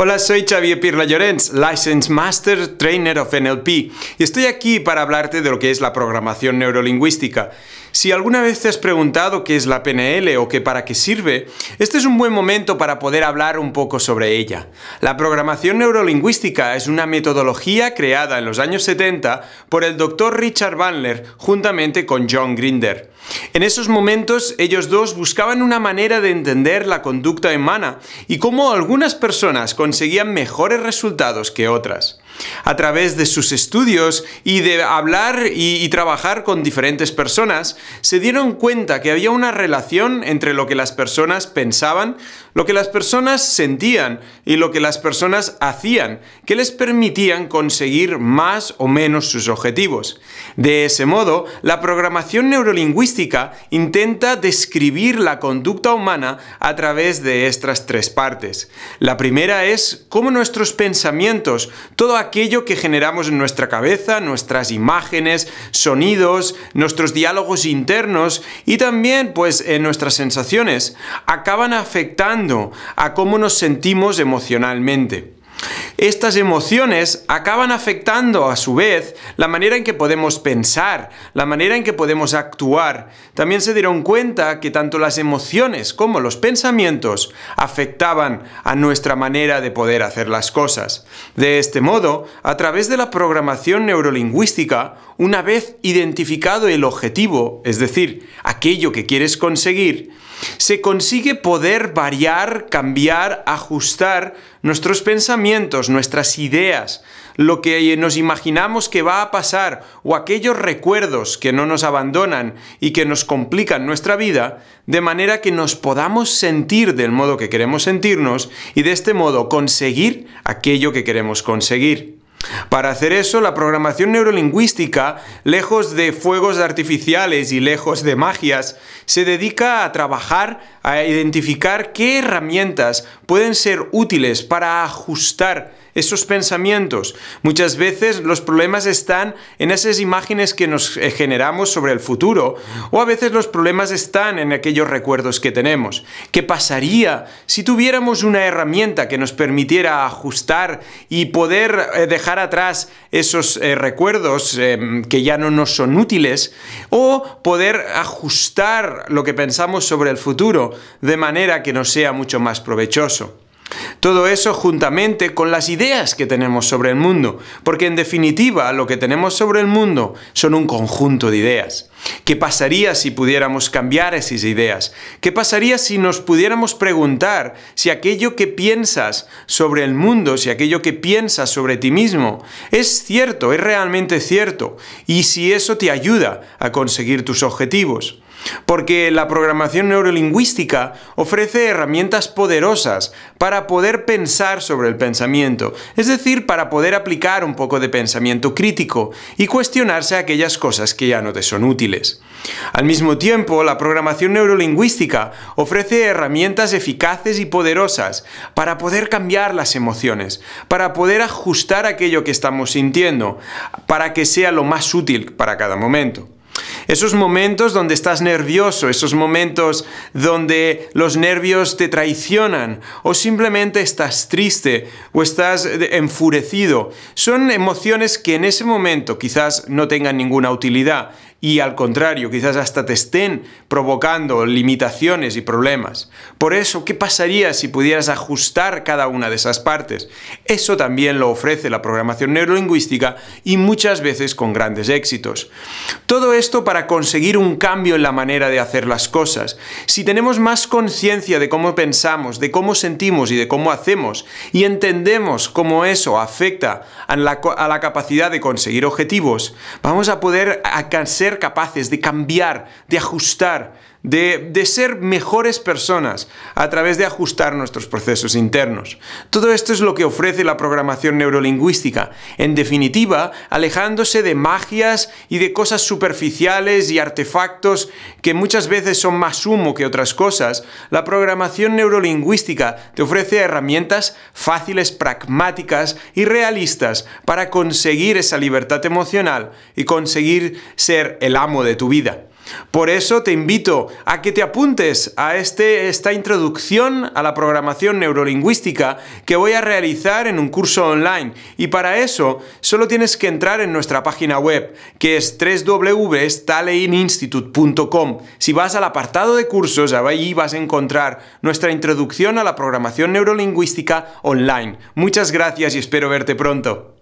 Hola, soy Xavier Pirla Llorens, License Master Trainer of NLP, y estoy aquí para hablarte de lo que es la programación neurolingüística. Si alguna vez te has preguntado qué es la PNL o qué para qué sirve, este es un buen momento para poder hablar un poco sobre ella. La programación neurolingüística es una metodología creada en los años 70 por el doctor Richard Bandler juntamente con John Grinder. En esos momentos ellos dos buscaban una manera de entender la conducta humana y cómo algunas personas conseguían mejores resultados que otras a través de sus estudios y de hablar y, trabajar con diferentes personas, se dieron cuenta que había una relación entre lo que las personas pensaban, lo que las personas sentían y lo que las personas hacían, que les permitían conseguir más o menos sus objetivos. De ese modo, la programación neurolingüística intenta describir la conducta humana a través de estas tres partes. La primera es cómo nuestros pensamientos, todo aquello que generamos en nuestra cabeza, nuestras imágenes, sonidos, nuestros diálogos internos y también pues en nuestras sensaciones, acaban afectando a cómo nos sentimos emocionalmente. Estas emociones acaban afectando a su vez la manera en que podemos pensar, la manera en que podemos actuar. También se dieron cuenta que tanto las emociones como los pensamientos afectaban a nuestra manera de poder hacer las cosas. De este modo, a través de la programación neurolingüística, una vez identificado el objetivo, es decir, aquello que quieres conseguir, se consigue poder variar, cambiar, ajustar nuestros pensamientos, pues, nuestras ideas, lo que nos imaginamos que va a pasar o aquellos recuerdos que no nos abandonan y que nos complican nuestra vida, de manera que nos podamos sentir del modo que queremos sentirnos y de este modo conseguir aquello que queremos conseguir. Para hacer eso, la programación neurolingüística, lejos de fuegos artificiales y lejos de magias, se dedica a trabajar a identificar qué herramientas pueden ser útiles para ajustar esos pensamientos. Muchas veces los problemas están en esas imágenes que nos eh, generamos sobre el futuro o a veces los problemas están en aquellos recuerdos que tenemos. ¿Qué pasaría si tuviéramos una herramienta que nos permitiera ajustar y poder eh, dejar atrás esos eh, recuerdos em, que ya no nos son útiles o poder ajustar lo que pensamos sobre el futuro de manera que nos sea mucho más provechoso. Todo eso juntamente con las ideas que tenemos sobre el mundo, porque en definitiva lo que tenemos sobre el mundo son un conjunto de ideas. ¿Qué pasaría si pudiéramos cambiar esas ideas? ¿Qué pasaría si nos pudiéramos preguntar si aquello que piensas sobre el mundo, si aquello que piensas sobre ti mismo, es cierto, es realmente cierto, y si eso te ayuda a conseguir tus objetivos? porque la programación neurolingüística ofrece herramientas poderosas para poder pensar sobre el pensamiento, es decir, para poder aplicar un poco de pensamiento crítico y cuestionarse aquellas cosas que ya no te son útiles. Al mismo tiempo, la programación neurolingüística ofrece herramientas eficaces y poderosas para poder cambiar las emociones, para poder ajustar aquello que estamos sintiendo, para que sea lo más útil para cada momento. Esos momentos donde estás nervioso, esos momentos donde los nervios te traicionan o simplemente estás triste o estás enfurecido, son emociones que en ese momento quizás no tengan ninguna utilidad, y al contrario, quizás hasta te estén provocando limitaciones y problemas. Por eso, ¿qué pasaría si pudieras ajustar cada una de esas partes? Eso también lo ofrece la programación neurolingüística y muchas veces con grandes éxitos. Todo esto para conseguir un cambio en la manera de hacer las cosas. Si tenemos más conciencia de cómo pensamos, de cómo sentimos y de cómo hacemos, y entendemos cómo eso afecta a la, a la capacidad de conseguir objetivos, vamos a poder alcanzar capaces de cambiar, de ajustar, de, ser mejores personas a través de ajustar nuestros procesos internos. Todo esto es lo que ofrece la programación neurolingüística, en definitiva, alejándose de magias y de cosas superficiales y artefactos que muchas veces son más humo que otras cosas, la programación neurolingüística te ofrece herramientas fáciles, pragmáticas y realistas para conseguir esa libertad emocional y conseguir ser el amo de tu vida. Por eso te invito a que te apuntes a este, esta introducción a la programación neurolingüística que voy a realizar en un curso online. Y para eso solo tienes que entrar en nuestra página web, que es www.taleininstitute.com. Si vas al apartado de cursos, allí vas a encontrar nuestra introducción a la programación neurolingüística online. Muchas gracias y espero verte pronto.